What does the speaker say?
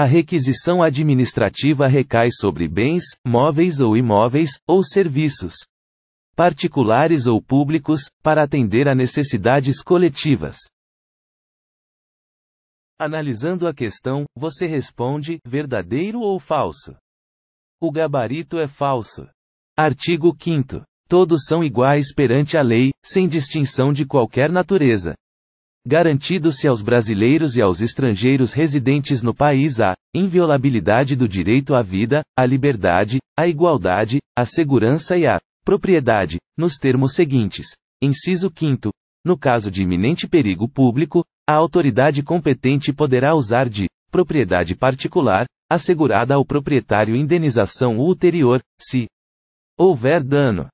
A requisição administrativa recai sobre bens, móveis ou imóveis, ou serviços particulares ou públicos, para atender a necessidades coletivas. Analisando a questão, você responde: verdadeiro ou falso? O gabarito é falso. Artigo 5. Todos são iguais perante a lei, sem distinção de qualquer natureza garantido-se aos brasileiros e aos estrangeiros residentes no país a inviolabilidade do direito à vida, à liberdade, à igualdade, à segurança e à propriedade, nos termos seguintes. Inciso 5. No caso de iminente perigo público, a autoridade competente poderá usar de propriedade particular, assegurada ao proprietário indenização ulterior, se houver dano.